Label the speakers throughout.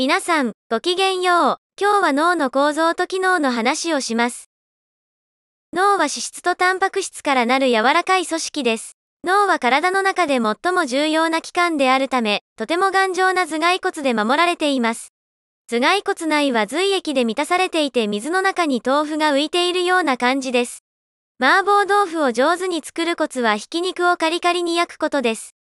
Speaker 1: 皆さん、ごきげんよう。今日は脳の構造と機能の話をします。脳は脂質とタンパク質からなる柔らかい組織です。脳は体の中で最も重要な器官であるため、とても頑丈な頭蓋骨で守られています。頭蓋骨内は髄液で満たされていて水の中に豆腐が浮いているような感じです。麻婆豆腐を上手に作るコツはひき肉をカリカリに焼くことです。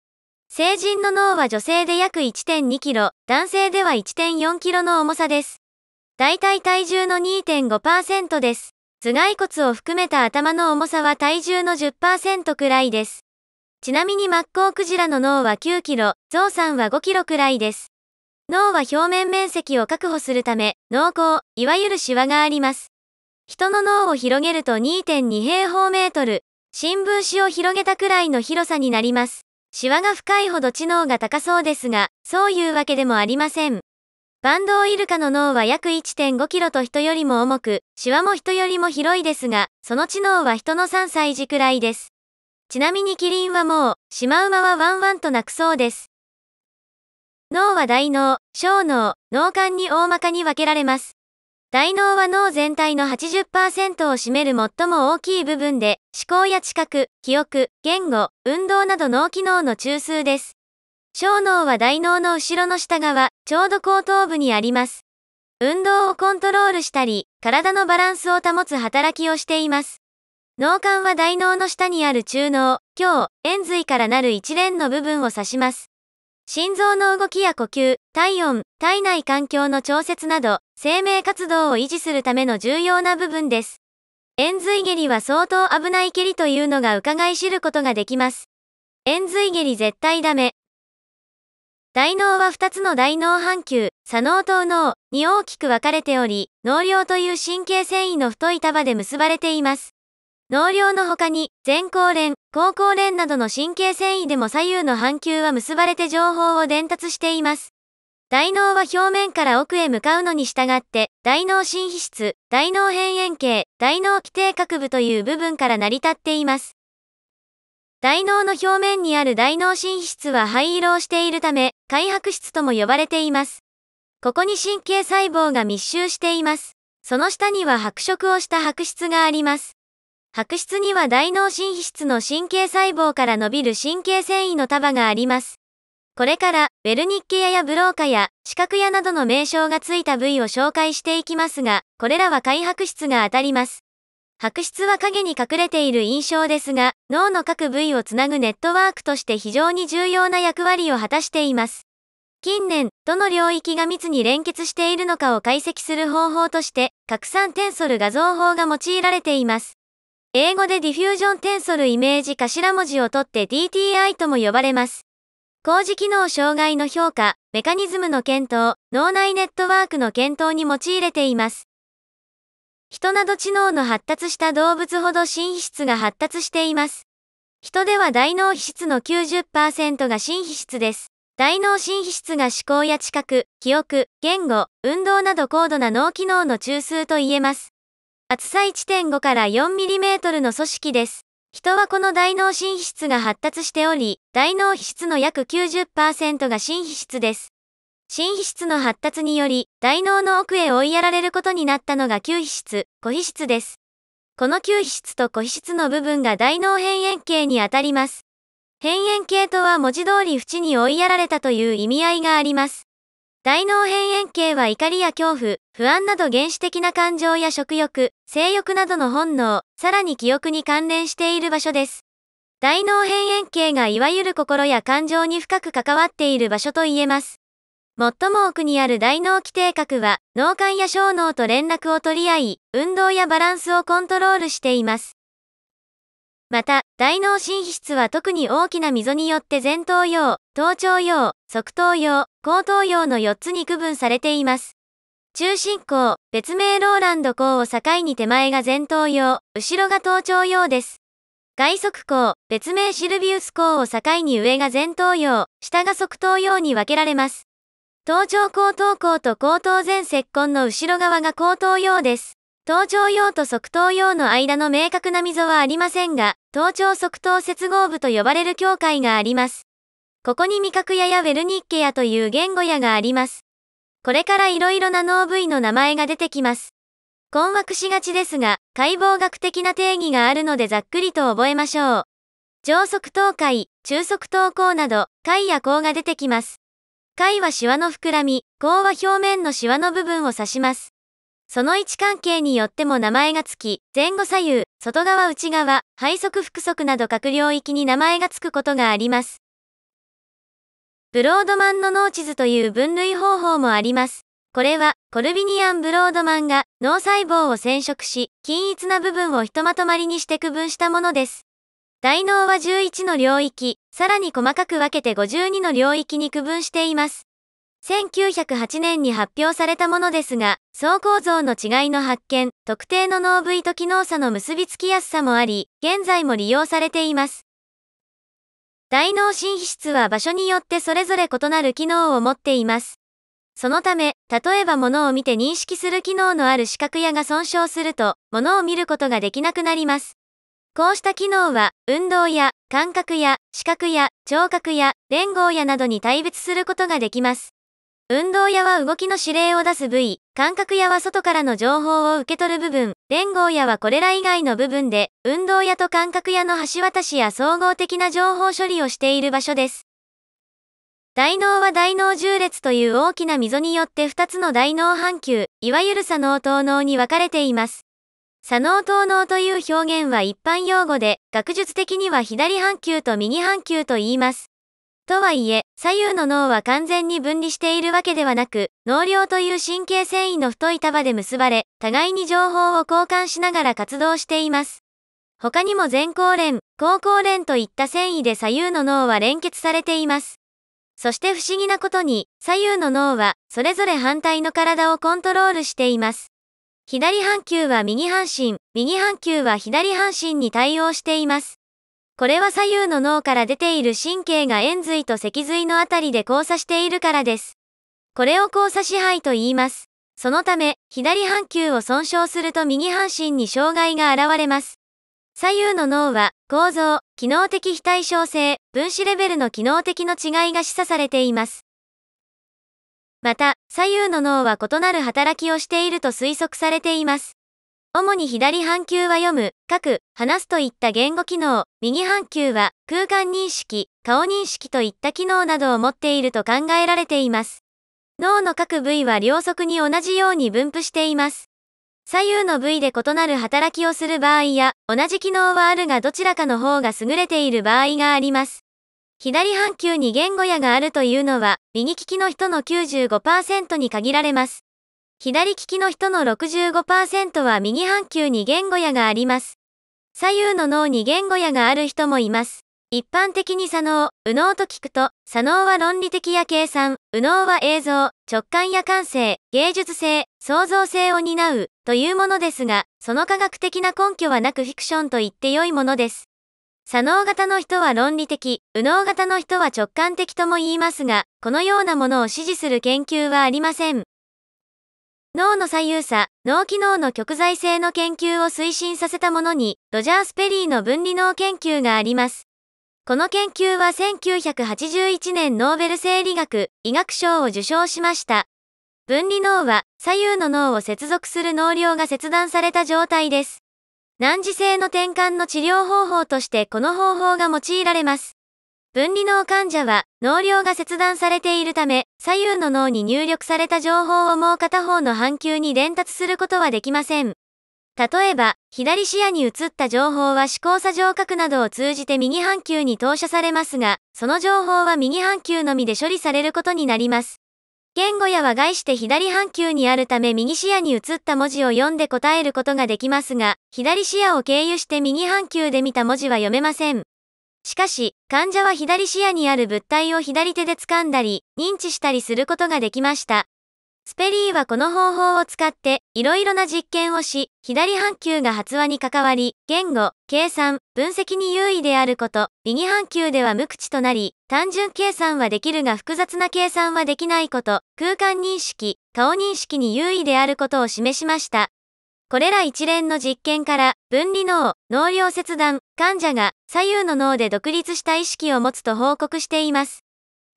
Speaker 1: 成人の脳は女性で約1.2キロ、男性では1.4キロの重さです。大体体重の2.5%です。頭蓋骨を含めた頭の重さは体重の10%くらいです。ちなみにマッコウクジラの脳は9キロ、ゾウさんは5キロくらいです。脳は表面面積を確保するため、脳厚、いわゆるシワがあります。人の脳を広げると2.2平方メートル、新聞紙を広げたくらいの広さになります。シワが深いほど知能が高そうですが、そういうわけでもありません。バンドウイルカの脳は約1.5キロと人よりも重く、シワも人よりも広いですが、その知能は人の3歳児くらいです。ちなみにキリンはもう、シマウマはワンワンと鳴くそうです。脳は大脳、小脳、脳幹に大まかに分けられます。大脳は脳全体の80%を占める最も大きい部分で、思考や知覚、記憶、言語、運動など脳機能の中枢です。小脳は大脳の後ろの下側、ちょうど後頭部にあります。運動をコントロールしたり、体のバランスを保つ働きをしています。脳幹は大脳の下にある中脳、胸、円髄からなる一連の部分を指します。心臓の動きや呼吸、体温、体内環境の調節など、生命活動を維持するための重要な部分です。円髄蹴りは相当危ない蹴りというのが伺い知ることができます。円髄蹴り絶対ダメ。大脳は2つの大脳半球、左脳と右脳に大きく分かれており、脳梁という神経繊維の太い束で結ばれています。脳梁の他に、前後連、後後連などの神経繊維でも左右の半球は結ばれて情報を伝達しています。大脳は表面から奥へ向かうのに従って、大脳新皮質、大脳辺縁系、大脳基底核部という部分から成り立っています。大脳の表面にある大脳新皮質は灰色をしているため、開白質とも呼ばれています。ここに神経細胞が密集しています。その下には白色をした白質があります。白質には大脳新皮質の神経細胞から伸びる神経繊維の束があります。これからベルニッケ屋やブローカや四角屋などの名称がついた部位を紹介していきますが、これらは開白質が当たります。白質は影に隠れている印象ですが、脳の各部位をつなぐネットワークとして非常に重要な役割を果たしています。近年、どの領域が密に連結しているのかを解析する方法として、拡散テンソル画像法が用いられています。英語でディフュージョンテンソルイメージ頭文字を取って DTI とも呼ばれます。工事機能障害の評価、メカニズムの検討、脳内ネットワークの検討に用いれています。人など知能の発達した動物ほど新皮質が発達しています。人では大脳皮質の90%が新皮質です。大脳新皮質が思考や知覚、記憶、言語、運動など高度な脳機能の中枢と言えます。厚さ1.5から 4mm の組織です。人はこの大脳新皮質が発達しており、大脳皮質の約90%が新皮質です。新皮質の発達により、大脳の奥へ追いやられることになったのが旧皮質、古皮質です。この旧皮質と古皮質の部分が大脳辺縁系にあたります。辺縁系とは文字通り縁に追いやられたという意味合いがあります。大脳辺縁系は怒りや恐怖、不安など原始的な感情や食欲、性欲などの本能、さらに記憶に関連している場所です。大脳辺縁系がいわゆる心や感情に深く関わっている場所と言えます。最も奥にある大脳基底核は、脳幹や小脳と連絡を取り合い、運動やバランスをコントロールしています。また、大脳皮質は特に大きな溝によって前頭葉、頭頂葉、側頭葉、後頭葉の4つに区分されています。中心項、別名ローランド項を境に手前が前頭葉、後ろが頭頂葉です。外側項、別名シルビウス項を境に上が前頭葉、下が側頭葉に分けられます。頭頂後頭項と後頭前石根の後ろ側が後頭葉です。頭頂用と側頭用の間の明確な溝はありませんが、頭頂側頭接合部と呼ばれる境界があります。ここに味覚屋やウェルニッケやという言語やがあります。これから色々な脳部位の名前が出てきます。困惑しがちですが、解剖学的な定義があるのでざっくりと覚えましょう。上側頭海、中側頭孔など、海や孔が出てきます。海はシワの膨らみ、孔は表面のシワの部分を指します。その位置関係によっても名前がつき、前後左右、外側内側、配側腹側など各領域に名前がつくことがあります。ブロードマンの脳地図という分類方法もあります。これは、コルビニアン・ブロードマンが脳細胞を染色し、均一な部分をひとまとまりにして区分したものです。大脳は11の領域、さらに細かく分けて52の領域に区分しています。1908年に発表されたものですが、層構造の違いの発見、特定の脳部位と機能差の結びつきやすさもあり、現在も利用されています。大脳新皮質は場所によってそれぞれ異なる機能を持っています。そのため、例えば物を見て認識する機能のある視覚やが損傷すると、物を見ることができなくなります。こうした機能は、運動や、感覚や、視覚や、聴覚や、連合やなどに対別することができます。運動屋は動きの指令を出す部位、感覚屋は外からの情報を受け取る部分、連合屋はこれら以外の部分で、運動屋と感覚屋の橋渡しや総合的な情報処理をしている場所です。大脳は大脳重列という大きな溝によって2つの大脳半球、いわゆる左脳等脳に分かれています。左脳等脳という表現は一般用語で、学術的には左半球と右半球と言います。とはいえ、左右の脳は完全に分離しているわけではなく、脳梁という神経繊維の太い束で結ばれ、互いに情報を交換しながら活動しています。他にも前後連、後後連といった繊維で左右の脳は連結されています。そして不思議なことに、左右の脳は、それぞれ反対の体をコントロールしています。左半球は右半身、右半球は左半身に対応しています。これは左右の脳から出ている神経が円髄と脊髄のあたりで交差しているからです。これを交差支配と言います。そのため、左半球を損傷すると右半身に障害が現れます。左右の脳は構造、機能的非対称性、分子レベルの機能的の違いが示唆されています。また、左右の脳は異なる働きをしていると推測されています。主に左半球は読む、書く、話すといった言語機能、右半球は空間認識、顔認識といった機能などを持っていると考えられています。脳の各部位は両側に同じように分布しています。左右の部位で異なる働きをする場合や、同じ機能はあるがどちらかの方が優れている場合があります。左半球に言語やがあるというのは、右利きの人の95%に限られます。左利きの人の65%は右半球に言語野があります。左右の脳に言語野がある人もいます。一般的に左脳、右脳と聞くと、左脳は論理的や計算、右脳は映像、直感や感性、芸術性、創造性を担うというものですが、その科学的な根拠はなくフィクションと言って良いものです。左脳型の人は論理的、右脳型の人は直感的とも言いますが、このようなものを支持する研究はありません。脳の左右差、脳機能の極在性の研究を推進させたものに、ロジャー・スペリーの分離脳研究があります。この研究は1981年ノーベル生理学、医学賞を受賞しました。分離脳は左右の脳を接続する脳量が切断された状態です。難治性の転換の治療方法としてこの方法が用いられます。分離脳患者は、脳量が切断されているため、左右の脳に入力された情報をもう片方の半球に伝達することはできません。例えば、左視野に移った情報は視交差上角などを通じて右半球に投射されますが、その情報は右半球のみで処理されることになります。言語やは概して左半球にあるため右視野に移った文字を読んで答えることができますが、左視野を経由して右半球で見た文字は読めません。しかし、患者は左視野にある物体を左手で掴んだり、認知したりすることができました。スペリーはこの方法を使って、いろいろな実験をし、左半球が発話に関わり、言語、計算、分析に優位であること、右半球では無口となり、単純計算はできるが複雑な計算はできないこと、空間認識、顔認識に優位であることを示しました。これら一連の実験から、分離脳、脳量切断、患者が左右の脳で独立した意識を持つと報告しています。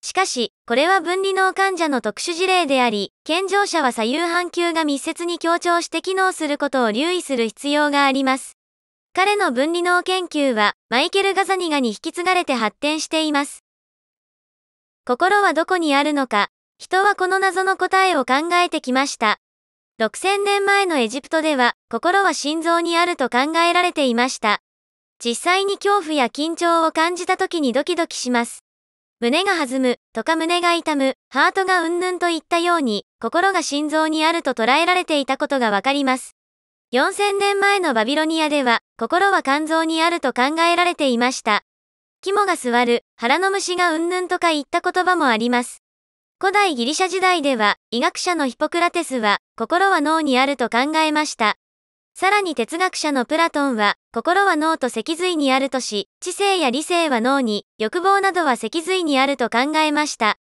Speaker 1: しかし、これは分離脳患者の特殊事例であり、健常者は左右半球が密接に強調して機能することを留意する必要があります。彼の分離脳研究は、マイケル・ガザニガに引き継がれて発展しています。心はどこにあるのか、人はこの謎の答えを考えてきました。6000年前のエジプトでは心は心臓にあると考えられていました。実際に恐怖や緊張を感じた時にドキドキします。胸が弾むとか胸が痛む、ハートがうんぬんといったように心が心臓にあると捉えられていたことがわかります。4000年前のバビロニアでは心は肝臓にあると考えられていました。肝が座る、腹の虫がうんぬんとか言った言葉もあります。古代ギリシャ時代では医学者のヒポクラテスは心は脳にあると考えました。さらに哲学者のプラトンは心は脳と脊髄にあるとし、知性や理性は脳に、欲望などは脊髄にあると考えました。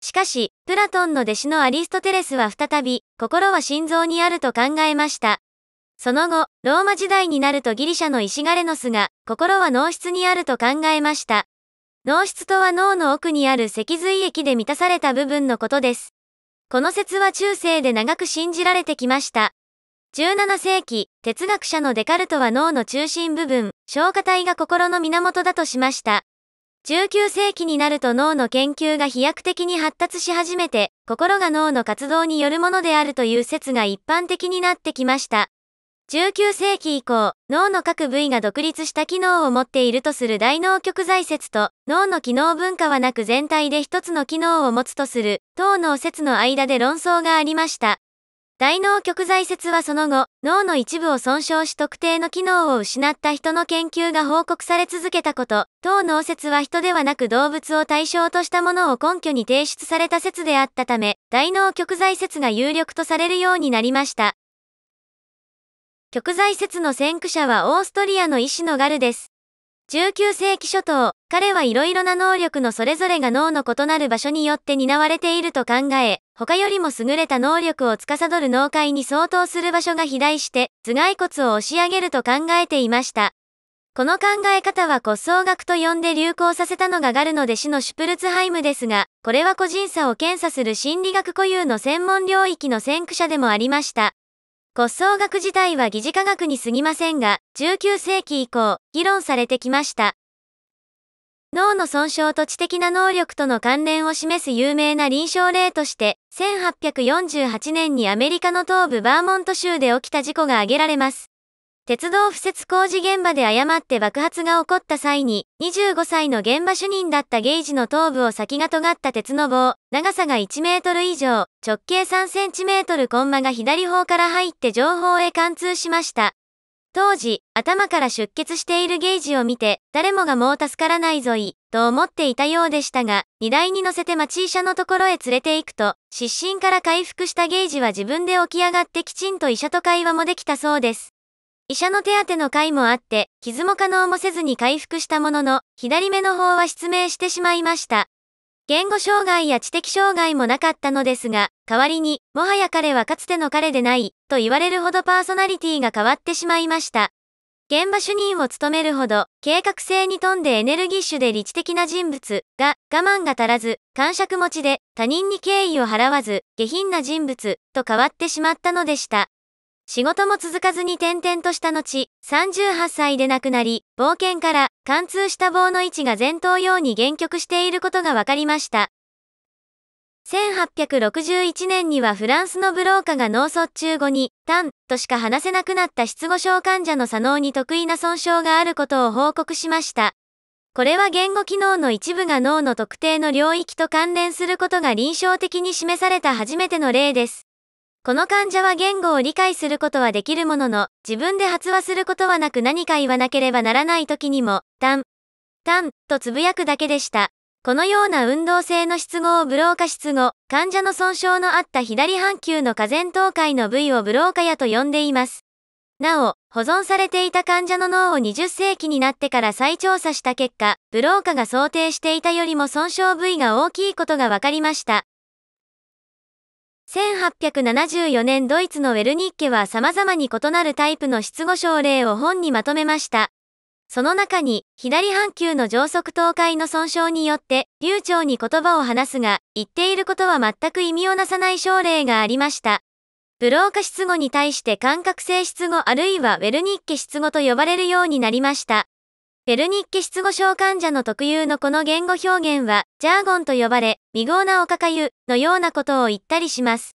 Speaker 1: しかし、プラトンの弟子のアリストテレスは再び、心は心臓にあると考えました。その後、ローマ時代になるとギリシャの石ガレノスが、心は脳室にあると考えました。脳室とは脳の奥にある脊髄液で満たされた部分のことです。この説は中世で長く信じられてきました。17世紀、哲学者のデカルトは脳の中心部分、消化体が心の源だとしました。19世紀になると脳の研究が飛躍的に発達し始めて、心が脳の活動によるものであるという説が一般的になってきました。19世紀以降、脳の各部位が独立した機能を持っているとする大脳極在説と、脳の機能文化はなく全体で一つの機能を持つとする、等脳説の間で論争がありました。大脳極在説はその後、脳の一部を損傷し特定の機能を失った人の研究が報告され続けたこと、等脳説は人ではなく動物を対象としたものを根拠に提出された説であったため、大脳極在説が有力とされるようになりました。極財説の先駆者はオーストリアの医師のガルです。19世紀初頭、彼はいろいろな能力のそれぞれが脳の異なる場所によって担われていると考え、他よりも優れた能力を司る脳界に相当する場所が肥大して、頭蓋骨を押し上げると考えていました。この考え方は骨相学と呼んで流行させたのがガルの弟子のシュプルツハイムですが、これは個人差を検査する心理学固有の専門領域の先駆者でもありました。骨葬学自体は疑似科学に過ぎませんが、19世紀以降、議論されてきました。脳の損傷と知的な能力との関連を示す有名な臨床例として、1848年にアメリカの東部バーモント州で起きた事故が挙げられます。鉄道敷設工事現場で誤って爆発が起こった際に、25歳の現場主任だったゲージの頭部を先が尖った鉄の棒、長さが1メートル以上、直径3センチメートルコンマが左方から入って情報へ貫通しました。当時、頭から出血しているゲージを見て、誰もがもう助からないぞい、と思っていたようでしたが、荷台に乗せて町医者のところへ連れて行くと、失神から回復したゲージは自分で起き上がってきちんと医者と会話もできたそうです。医者の手当の回もあって、傷も可能もせずに回復したものの、左目の方は失明してしまいました。言語障害や知的障害もなかったのですが、代わりに、もはや彼はかつての彼でない、と言われるほどパーソナリティが変わってしまいました。現場主任を務めるほど、計画性に富んでエネルギッシュで理知的な人物が、我慢が足らず、感触持ちで、他人に敬意を払わず、下品な人物、と変わってしまったのでした。仕事も続かずに転々とした後、38歳で亡くなり、冒険から貫通した棒の位置が前頭葉に限局していることが分かりました。1861年にはフランスのブローカが脳卒中後に、タンとしか話せなくなった失語症患者の左脳に得意な損傷があることを報告しました。これは言語機能の一部が脳の特定の領域と関連することが臨床的に示された初めての例です。この患者は言語を理解することはできるものの、自分で発話することはなく何か言わなければならない時にも、たん、たん、とつぶやくだけでした。このような運動性の失語をブロー化失語、患者の損傷のあった左半球の下前頭回の部位をブローカやと呼んでいます。なお、保存されていた患者の脳を20世紀になってから再調査した結果、ブローカが想定していたよりも損傷部位が大きいことが分かりました。1874年ドイツのウェルニッケは様々に異なるタイプの失語症例を本にまとめました。その中に、左半球の上足倒壊の損傷によって、流暢に言葉を話すが、言っていることは全く意味をなさない症例がありました。ブローカ失語に対して感覚性失語あるいはウェルニッケ失語と呼ばれるようになりました。ペルニッケ失語症患者の特有のこの言語表現は、ジャーゴンと呼ばれ、未合なおかかゆのようなことを言ったりします。